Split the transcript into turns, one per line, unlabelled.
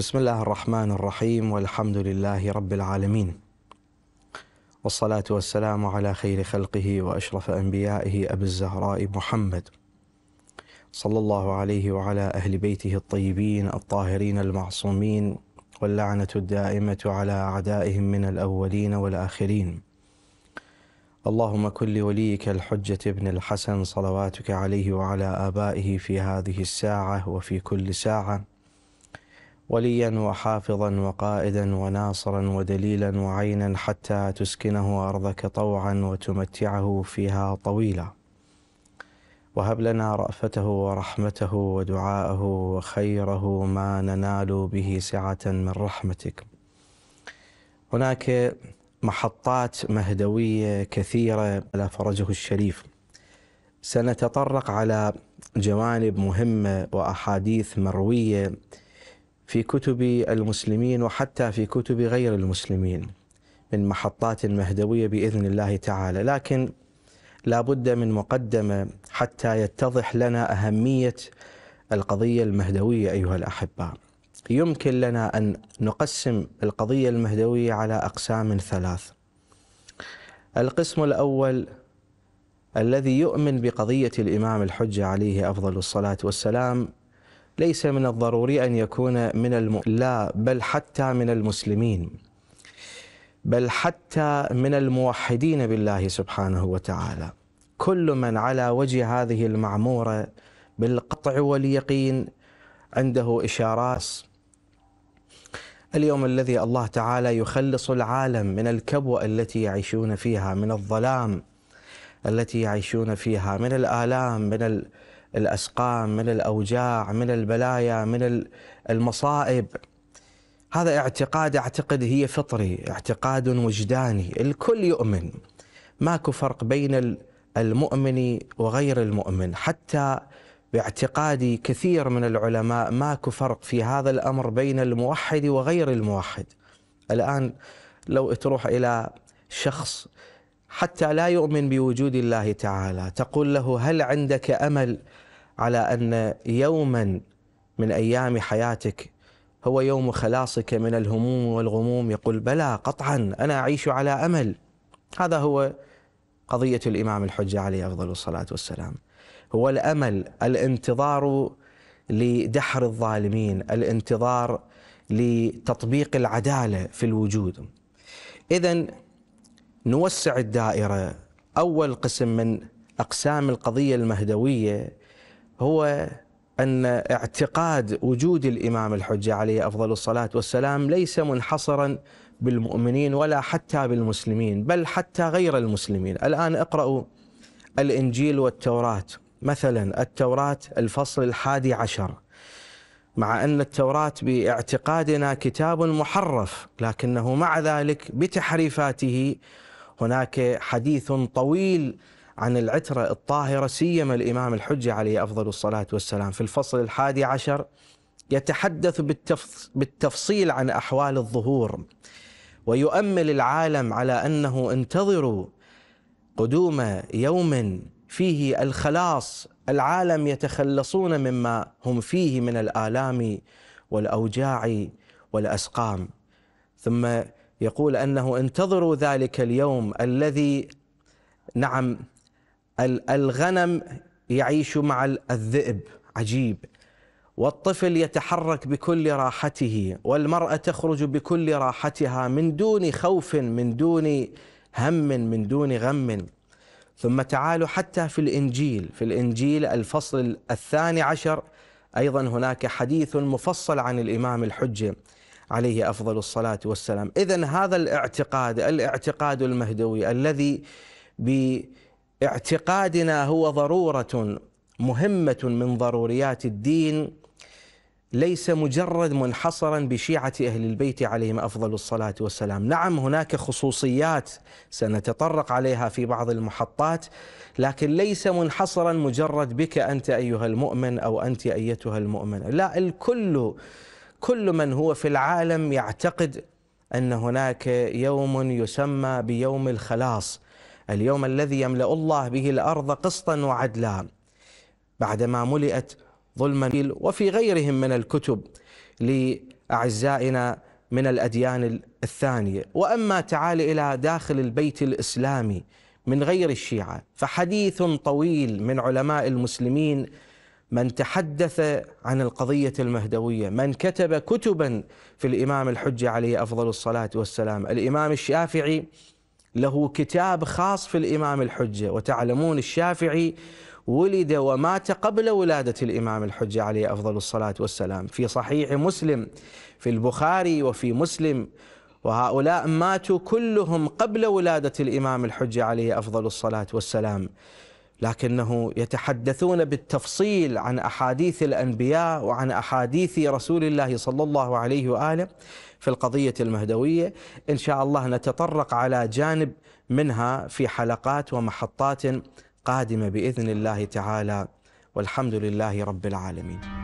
بسم الله الرحمن الرحيم والحمد لله رب العالمين والصلاة والسلام على خير خلقه وأشرف أنبيائه أبي الزهراء محمد صلى الله عليه وعلى أهل بيته الطيبين الطاهرين المعصومين واللعنة الدائمة على أعدائهم من الأولين والآخرين اللهم كن لوليك الحجة ابن الحسن صلواتك عليه وعلى آبائه في هذه الساعة وفي كل ساعة وليا وحافظا وقائدا وناصرا ودليلا وعينا حتى تسكنه ارضك طوعا وتمتعه فيها طويلا وهب لنا رافته ورحمته ودعاءه وخيره ما ننال به سعه من رحمتك هناك محطات مهدويه كثيره على فرجه الشريف سنتطرق على جوانب مهمه واحاديث مرويه في كتب المسلمين وحتى في كتب غير المسلمين من محطات مهدويه باذن الله تعالى، لكن لا بد من مقدمه حتى يتضح لنا اهميه القضيه المهدويه ايها الاحباء يمكن لنا ان نقسم القضيه المهدويه على اقسام ثلاث. القسم الاول الذي يؤمن بقضيه الامام الحجه عليه افضل الصلاه والسلام ليس من الضروري أن يكون من الم... لا بل حتى من المسلمين بل حتى من الموحدين بالله سبحانه وتعالى كل من على وجه هذه المعمورة بالقطع واليقين عنده إشارات اليوم الذي الله تعالى يخلص العالم من الكبوة التي يعيشون فيها من الظلام التي يعيشون فيها من الآلام من الأسقام من الأوجاع من البلايا من المصائب هذا اعتقاد أعتقد هي فطري اعتقاد وجداني الكل يؤمن ماكو فرق بين المؤمن وغير المؤمن حتى باعتقادي كثير من العلماء ماكو فرق في هذا الامر بين الموحد وغير الموحد. الان لو تروح الى شخص حتى لا يؤمن بوجود الله تعالى، تقول له هل عندك امل على ان يوما من ايام حياتك هو يوم خلاصك من الهموم والغموم يقول بلى قطعا انا اعيش على امل هذا هو قضيه الامام الحجه عليه افضل الصلاه والسلام هو الامل الانتظار لدحر الظالمين الانتظار لتطبيق العداله في الوجود اذا نوسع الدائره اول قسم من اقسام القضيه المهدويه هو أن اعتقاد وجود الإمام الحجة عليه أفضل الصلاة والسلام ليس منحصرا بالمؤمنين ولا حتى بالمسلمين بل حتى غير المسلمين الآن اقرأوا الإنجيل والتوراة مثلا التوراة الفصل الحادي عشر مع أن التوراة باعتقادنا كتاب محرف لكنه مع ذلك بتحريفاته هناك حديث طويل عن العترة الطاهرة سيما الإمام الحجة عليه أفضل الصلاة والسلام في الفصل الحادي عشر يتحدث بالتفصيل عن أحوال الظهور ويؤمل العالم على أنه انتظروا قدوم يوم فيه الخلاص العالم يتخلصون مما هم فيه من الآلام والأوجاع والأسقام ثم يقول انه انتظروا ذلك اليوم الذي نعم الغنم يعيش مع الذئب عجيب والطفل يتحرك بكل راحته والمرأة تخرج بكل راحتها من دون خوف من دون هم من دون غم ثم تعالوا حتى في الإنجيل في الإنجيل الفصل الثاني عشر أيضا هناك حديث مفصل عن الإمام الحجة عليه أفضل الصلاة والسلام إذا هذا الاعتقاد الاعتقاد المهدوي الذي ب اعتقادنا هو ضروره مهمه من ضروريات الدين ليس مجرد منحصرا بشيعه اهل البيت عليهم افضل الصلاه والسلام، نعم هناك خصوصيات سنتطرق عليها في بعض المحطات، لكن ليس منحصرا مجرد بك انت ايها المؤمن او انت ايتها المؤمنه، لا الكل كل من هو في العالم يعتقد ان هناك يوم يسمى بيوم الخلاص، اليوم الذي يملأ الله به الأرض قسطا وعدلا بعدما ملئت ظلما وفي غيرهم من الكتب لأعزائنا من الأديان الثانية وأما تعال إلى داخل البيت الإسلامي من غير الشيعة فحديث طويل من علماء المسلمين من تحدث عن القضية المهدوية من كتب كتبا في الإمام الحجة عليه أفضل الصلاة والسلام الإمام الشافعي له كتاب خاص في الإمام الحجة وتعلمون الشافعي ولد ومات قبل ولادة الإمام الحجة عليه أفضل الصلاة والسلام في صحيح مسلم في البخاري وفي مسلم وهؤلاء ماتوا كلهم قبل ولادة الإمام الحجة عليه أفضل الصلاة والسلام لكنه يتحدثون بالتفصيل عن احاديث الانبياء وعن احاديث رسول الله صلى الله عليه واله في القضيه المهدويه ان شاء الله نتطرق على جانب منها في حلقات ومحطات قادمه باذن الله تعالى والحمد لله رب العالمين